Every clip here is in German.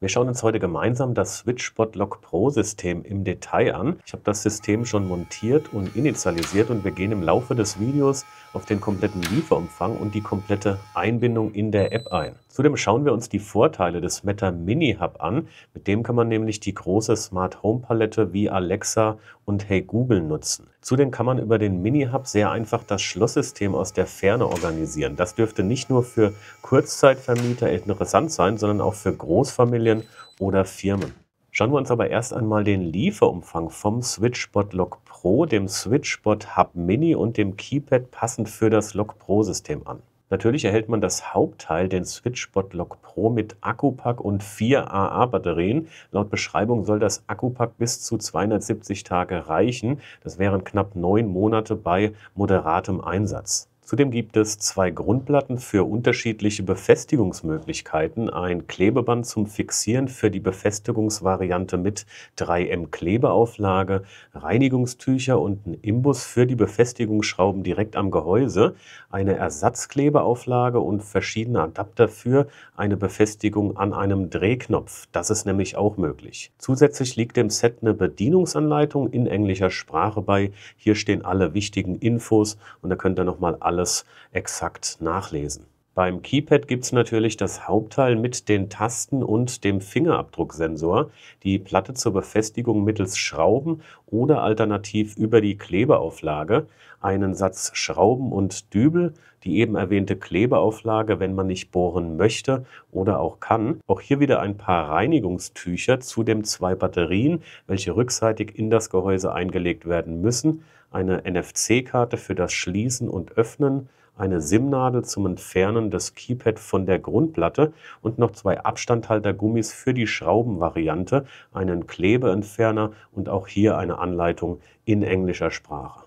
Wir schauen uns heute gemeinsam das SwitchBot-Log Pro-System im Detail an. Ich habe das System schon montiert und initialisiert und wir gehen im Laufe des Videos auf den kompletten Lieferumfang und die komplette Einbindung in der App ein. Zudem schauen wir uns die Vorteile des Meta Mini Hub an. Mit dem kann man nämlich die große Smart Home Palette wie Alexa und Hey Google nutzen. Zudem kann man über den Mini Hub sehr einfach das Schlosssystem aus der Ferne organisieren. Das dürfte nicht nur für Kurzzeitvermieter interessant sein, sondern auch für Großfamilien oder Firmen. Schauen wir uns aber erst einmal den Lieferumfang vom SwitchBot Log Pro, dem SwitchBot Hub Mini und dem Keypad passend für das Log Pro System an. Natürlich erhält man das Hauptteil, den Switch Botlock Pro mit Akkupack und 4 AA-Batterien. Laut Beschreibung soll das Akkupack bis zu 270 Tage reichen. Das wären knapp neun Monate bei moderatem Einsatz. Zudem gibt es zwei Grundplatten für unterschiedliche Befestigungsmöglichkeiten, ein Klebeband zum Fixieren für die Befestigungsvariante mit 3M Klebeauflage, Reinigungstücher und ein Imbus für die Befestigungsschrauben direkt am Gehäuse, eine Ersatzklebeauflage und verschiedene Adapter für eine Befestigung an einem Drehknopf. Das ist nämlich auch möglich. Zusätzlich liegt dem Set eine Bedienungsanleitung in englischer Sprache bei. Hier stehen alle wichtigen Infos und da könnt ihr nochmal alle alles exakt nachlesen. Beim Keypad gibt es natürlich das Hauptteil mit den Tasten und dem Fingerabdrucksensor, die Platte zur Befestigung mittels Schrauben oder alternativ über die Klebeauflage, einen Satz Schrauben und Dübel, die eben erwähnte Klebeauflage, wenn man nicht bohren möchte oder auch kann. Auch hier wieder ein paar Reinigungstücher, zu den zwei Batterien, welche rückseitig in das Gehäuse eingelegt werden müssen eine NFC-Karte für das Schließen und Öffnen, eine SIM-Nadel zum Entfernen des Keypad von der Grundplatte und noch zwei Abstandhaltergummis für die Schraubenvariante, einen Klebeentferner und auch hier eine Anleitung in englischer Sprache.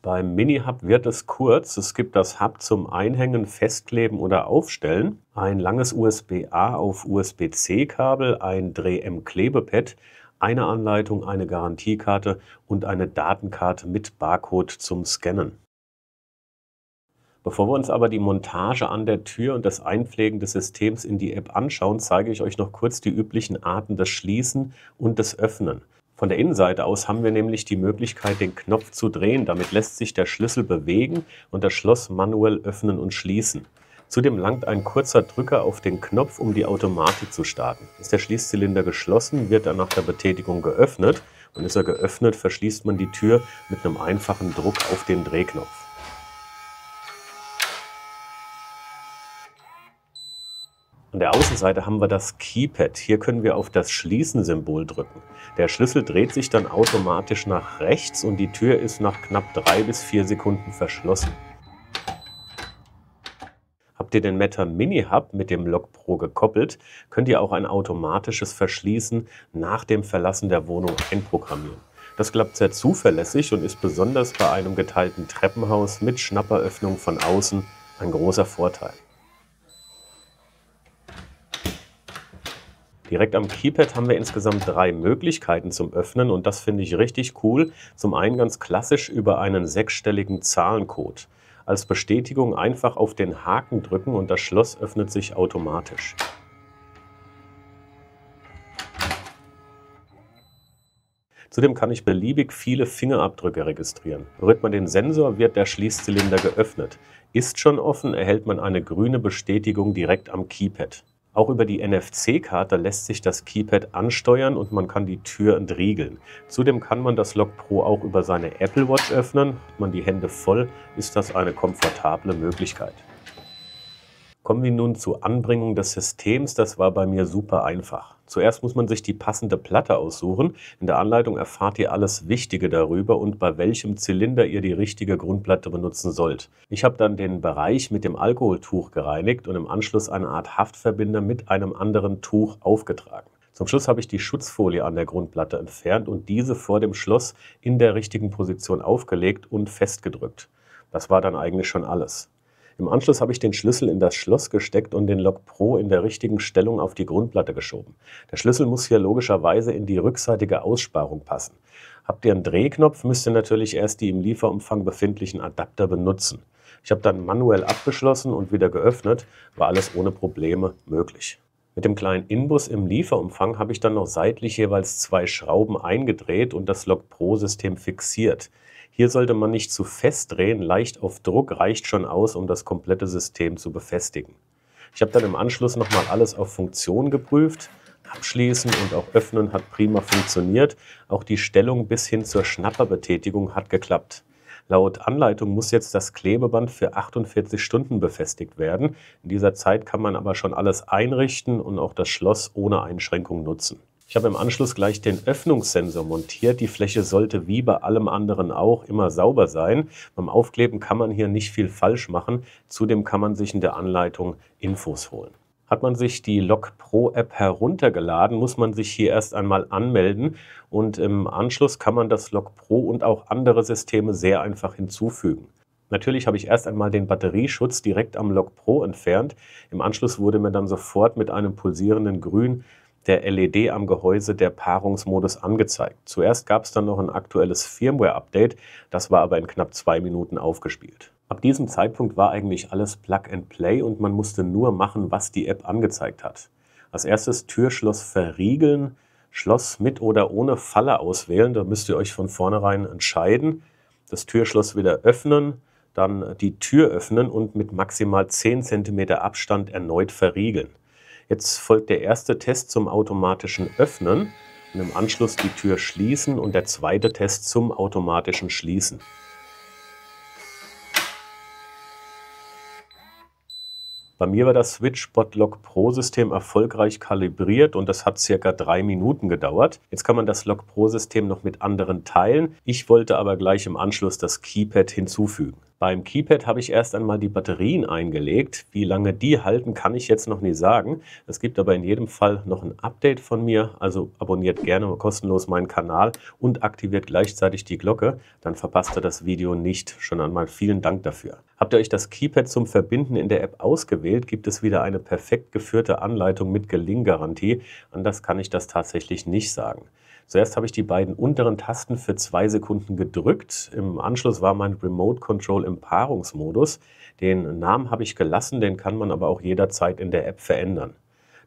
Beim Mini-Hub wird es kurz. Es gibt das Hub zum Einhängen, Festkleben oder Aufstellen, ein langes USB-A auf USB-C-Kabel, ein Dreh-M-Klebepad eine Anleitung, eine Garantiekarte und eine Datenkarte mit Barcode zum Scannen. Bevor wir uns aber die Montage an der Tür und das Einpflegen des Systems in die App anschauen, zeige ich euch noch kurz die üblichen Arten des Schließen und des Öffnen. Von der Innenseite aus haben wir nämlich die Möglichkeit, den Knopf zu drehen. Damit lässt sich der Schlüssel bewegen und das Schloss manuell öffnen und schließen. Zudem langt ein kurzer Drücker auf den Knopf, um die Automatik zu starten. Ist der Schließzylinder geschlossen, wird er nach der Betätigung geöffnet und ist er geöffnet, verschließt man die Tür mit einem einfachen Druck auf den Drehknopf. An der Außenseite haben wir das Keypad. Hier können wir auf das Schließen-Symbol drücken. Der Schlüssel dreht sich dann automatisch nach rechts und die Tür ist nach knapp drei bis vier Sekunden verschlossen. Habt ihr den Meta Mini Hub mit dem Log Pro gekoppelt, könnt ihr auch ein automatisches Verschließen nach dem Verlassen der Wohnung einprogrammieren. Das klappt sehr zuverlässig und ist besonders bei einem geteilten Treppenhaus mit Schnapperöffnung von außen ein großer Vorteil. Direkt am Keypad haben wir insgesamt drei Möglichkeiten zum Öffnen und das finde ich richtig cool. Zum einen ganz klassisch über einen sechsstelligen Zahlencode. Als Bestätigung einfach auf den Haken drücken und das Schloss öffnet sich automatisch. Zudem kann ich beliebig viele Fingerabdrücke registrieren. Berührt man den Sensor, wird der Schließzylinder geöffnet. Ist schon offen, erhält man eine grüne Bestätigung direkt am Keypad. Auch über die NFC-Karte lässt sich das Keypad ansteuern und man kann die Tür entriegeln. Zudem kann man das Lock Pro auch über seine Apple Watch öffnen. Hat man die Hände voll, ist das eine komfortable Möglichkeit. Kommen wir nun zur Anbringung des Systems. Das war bei mir super einfach. Zuerst muss man sich die passende Platte aussuchen. In der Anleitung erfahrt ihr alles Wichtige darüber und bei welchem Zylinder ihr die richtige Grundplatte benutzen sollt. Ich habe dann den Bereich mit dem Alkoholtuch gereinigt und im Anschluss eine Art Haftverbinder mit einem anderen Tuch aufgetragen. Zum Schluss habe ich die Schutzfolie an der Grundplatte entfernt und diese vor dem Schloss in der richtigen Position aufgelegt und festgedrückt. Das war dann eigentlich schon alles. Im Anschluss habe ich den Schlüssel in das Schloss gesteckt und den Lock Pro in der richtigen Stellung auf die Grundplatte geschoben. Der Schlüssel muss hier logischerweise in die rückseitige Aussparung passen. Habt ihr einen Drehknopf, müsst ihr natürlich erst die im Lieferumfang befindlichen Adapter benutzen. Ich habe dann manuell abgeschlossen und wieder geöffnet, war alles ohne Probleme möglich. Mit dem kleinen Inbus im Lieferumfang habe ich dann noch seitlich jeweils zwei Schrauben eingedreht und das Lock Pro System fixiert. Hier sollte man nicht zu fest drehen, leicht auf Druck reicht schon aus, um das komplette System zu befestigen. Ich habe dann im Anschluss nochmal alles auf Funktion geprüft. Abschließen und auch öffnen hat prima funktioniert. Auch die Stellung bis hin zur Schnapperbetätigung hat geklappt. Laut Anleitung muss jetzt das Klebeband für 48 Stunden befestigt werden. In dieser Zeit kann man aber schon alles einrichten und auch das Schloss ohne Einschränkung nutzen. Ich habe im Anschluss gleich den Öffnungssensor montiert. Die Fläche sollte wie bei allem anderen auch immer sauber sein. Beim Aufkleben kann man hier nicht viel falsch machen. Zudem kann man sich in der Anleitung Infos holen. Hat man sich die Log Pro App heruntergeladen, muss man sich hier erst einmal anmelden und im Anschluss kann man das Log Pro und auch andere Systeme sehr einfach hinzufügen. Natürlich habe ich erst einmal den Batterieschutz direkt am Log Pro entfernt. Im Anschluss wurde mir dann sofort mit einem pulsierenden Grün der LED am Gehäuse der Paarungsmodus angezeigt. Zuerst gab es dann noch ein aktuelles Firmware-Update, das war aber in knapp zwei Minuten aufgespielt. Ab diesem Zeitpunkt war eigentlich alles Plug and Play und man musste nur machen, was die App angezeigt hat. Als erstes Türschloss verriegeln, Schloss mit oder ohne Falle auswählen, da müsst ihr euch von vornherein entscheiden. Das Türschloss wieder öffnen, dann die Tür öffnen und mit maximal 10 cm Abstand erneut verriegeln. Jetzt folgt der erste Test zum automatischen Öffnen und im Anschluss die Tür schließen und der zweite Test zum automatischen Schließen. Bei mir war das Switch Spotlock Pro System erfolgreich kalibriert und das hat circa drei Minuten gedauert. Jetzt kann man das Lock Pro System noch mit anderen teilen. Ich wollte aber gleich im Anschluss das Keypad hinzufügen. Beim Keypad habe ich erst einmal die Batterien eingelegt. Wie lange die halten, kann ich jetzt noch nie sagen. Es gibt aber in jedem Fall noch ein Update von mir. Also abonniert gerne kostenlos meinen Kanal und aktiviert gleichzeitig die Glocke. Dann verpasst ihr das Video nicht. Schon einmal vielen Dank dafür. Habt ihr euch das Keypad zum Verbinden in der App ausgewählt, gibt es wieder eine perfekt geführte Anleitung mit Gelinggarantie. Anders kann ich das tatsächlich nicht sagen. Zuerst habe ich die beiden unteren Tasten für zwei Sekunden gedrückt. Im Anschluss war mein Remote Control im Paarungsmodus. Den Namen habe ich gelassen, den kann man aber auch jederzeit in der App verändern.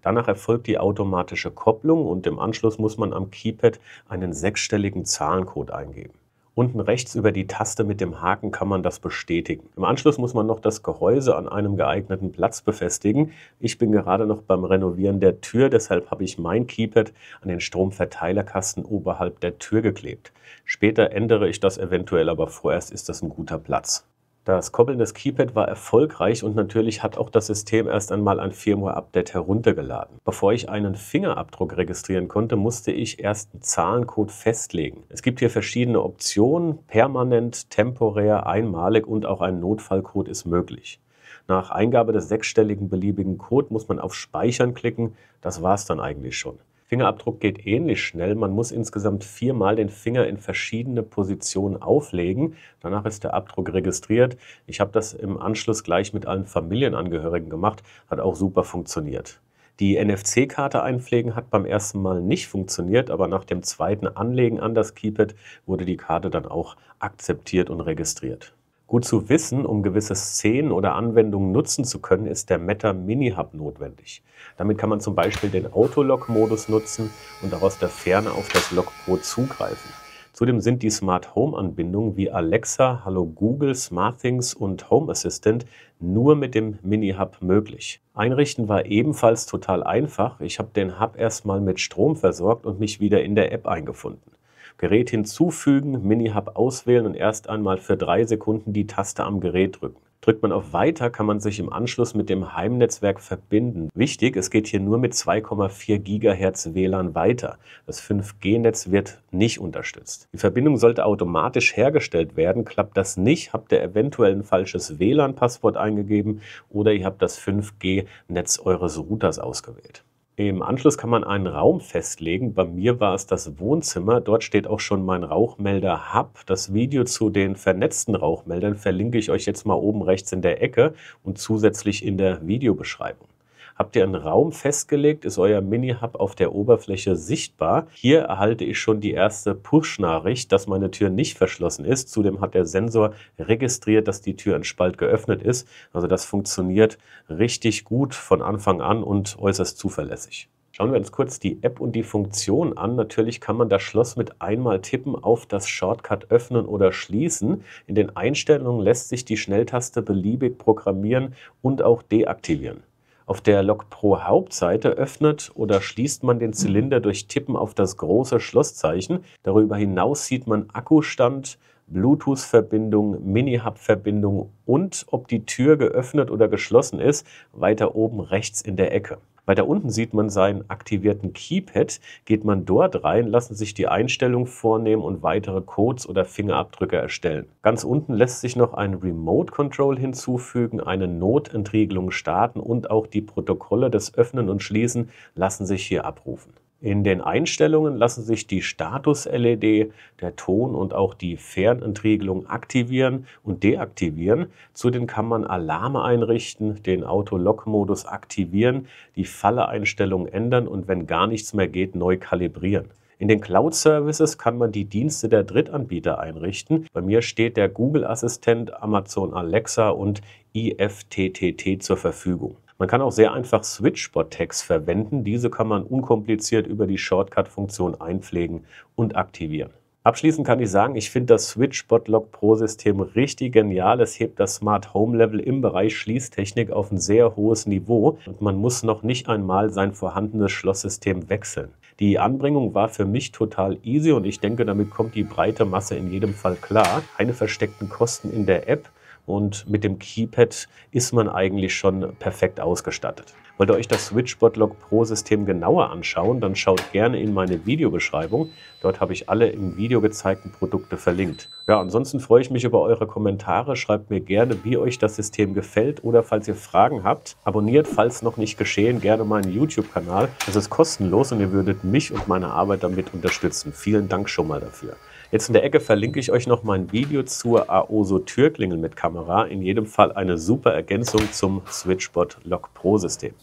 Danach erfolgt die automatische Kopplung und im Anschluss muss man am Keypad einen sechsstelligen Zahlencode eingeben. Unten rechts über die Taste mit dem Haken kann man das bestätigen. Im Anschluss muss man noch das Gehäuse an einem geeigneten Platz befestigen. Ich bin gerade noch beim Renovieren der Tür, deshalb habe ich mein Keypad an den Stromverteilerkasten oberhalb der Tür geklebt. Später ändere ich das eventuell, aber vorerst ist das ein guter Platz. Das Koppeln des Keypad war erfolgreich und natürlich hat auch das System erst einmal ein Firmware-Update heruntergeladen. Bevor ich einen Fingerabdruck registrieren konnte, musste ich erst einen Zahlencode festlegen. Es gibt hier verschiedene Optionen, permanent, temporär, einmalig und auch ein Notfallcode ist möglich. Nach Eingabe des sechsstelligen beliebigen Code muss man auf Speichern klicken, das war's dann eigentlich schon. Fingerabdruck geht ähnlich schnell. Man muss insgesamt viermal den Finger in verschiedene Positionen auflegen. Danach ist der Abdruck registriert. Ich habe das im Anschluss gleich mit allen Familienangehörigen gemacht. Hat auch super funktioniert. Die NFC-Karte einpflegen hat beim ersten Mal nicht funktioniert, aber nach dem zweiten Anlegen an das Keypad wurde die Karte dann auch akzeptiert und registriert. Gut zu wissen, um gewisse Szenen oder Anwendungen nutzen zu können, ist der Meta Mini Hub notwendig. Damit kann man zum Beispiel den Autolog-Modus nutzen und auch aus der Ferne auf das Log Pro zugreifen. Zudem sind die Smart Home-Anbindungen wie Alexa, Hallo Google, SmartThings und Home Assistant nur mit dem Mini Hub möglich. Einrichten war ebenfalls total einfach. Ich habe den Hub erstmal mit Strom versorgt und mich wieder in der App eingefunden. Gerät hinzufügen, Mini-Hub auswählen und erst einmal für drei Sekunden die Taste am Gerät drücken. Drückt man auf Weiter, kann man sich im Anschluss mit dem Heimnetzwerk verbinden. Wichtig, es geht hier nur mit 2,4 GHz WLAN weiter. Das 5G-Netz wird nicht unterstützt. Die Verbindung sollte automatisch hergestellt werden. Klappt das nicht, habt ihr eventuell ein falsches WLAN-Passwort eingegeben oder ihr habt das 5G-Netz eures Routers ausgewählt. Im Anschluss kann man einen Raum festlegen. Bei mir war es das Wohnzimmer. Dort steht auch schon mein Rauchmelder Hub. Das Video zu den vernetzten Rauchmeldern verlinke ich euch jetzt mal oben rechts in der Ecke und zusätzlich in der Videobeschreibung habt ihr einen Raum festgelegt, ist euer Mini-Hub auf der Oberfläche sichtbar. Hier erhalte ich schon die erste Push-Nachricht, dass meine Tür nicht verschlossen ist. Zudem hat der Sensor registriert, dass die Tür in Spalt geöffnet ist. Also das funktioniert richtig gut von Anfang an und äußerst zuverlässig. Schauen wir uns kurz die App und die Funktion an. Natürlich kann man das Schloss mit einmal tippen auf das Shortcut öffnen oder schließen. In den Einstellungen lässt sich die Schnelltaste beliebig programmieren und auch deaktivieren. Auf der Lok Pro Hauptseite öffnet oder schließt man den Zylinder durch Tippen auf das große Schlosszeichen. Darüber hinaus sieht man Akkustand, Bluetooth-Verbindung, Mini-Hub-Verbindung und ob die Tür geöffnet oder geschlossen ist, weiter oben rechts in der Ecke. Weiter unten sieht man seinen aktivierten Keypad, geht man dort rein, lassen sich die Einstellungen vornehmen und weitere Codes oder Fingerabdrücke erstellen. Ganz unten lässt sich noch ein Remote Control hinzufügen, eine Notentriegelung starten und auch die Protokolle des Öffnen und Schließen lassen sich hier abrufen. In den Einstellungen lassen sich die Status-LED, der Ton und auch die Fernentriegelung aktivieren und deaktivieren. Zudem kann man Alarme einrichten, den Auto-Lock-Modus aktivieren, die Falle-Einstellung ändern und wenn gar nichts mehr geht, neu kalibrieren. In den Cloud-Services kann man die Dienste der Drittanbieter einrichten. Bei mir steht der Google-Assistent, Amazon Alexa und IFTTT zur Verfügung. Man kann auch sehr einfach Switchbot-Tags verwenden. Diese kann man unkompliziert über die Shortcut-Funktion einpflegen und aktivieren. Abschließend kann ich sagen, ich finde das SwitchBot Lock Pro System richtig genial. Es hebt das Smart Home Level im Bereich Schließtechnik auf ein sehr hohes Niveau und man muss noch nicht einmal sein vorhandenes Schlosssystem wechseln. Die Anbringung war für mich total easy und ich denke, damit kommt die breite Masse in jedem Fall klar. Keine versteckten Kosten in der App und mit dem Keypad ist man eigentlich schon perfekt ausgestattet. Wollt ihr euch das SwitchBotLock Pro System genauer anschauen, dann schaut gerne in meine Videobeschreibung. Dort habe ich alle im Video gezeigten Produkte verlinkt. Ja, ansonsten freue ich mich über eure Kommentare. Schreibt mir gerne, wie euch das System gefällt oder falls ihr Fragen habt. Abonniert, falls noch nicht geschehen, gerne meinen YouTube-Kanal. Das ist kostenlos und ihr würdet mich und meine Arbeit damit unterstützen. Vielen Dank schon mal dafür. Jetzt in der Ecke verlinke ich euch noch mein Video zur AOSO Türklingel mit Kamera. In jedem Fall eine super Ergänzung zum SwitchBot Lock Pro System.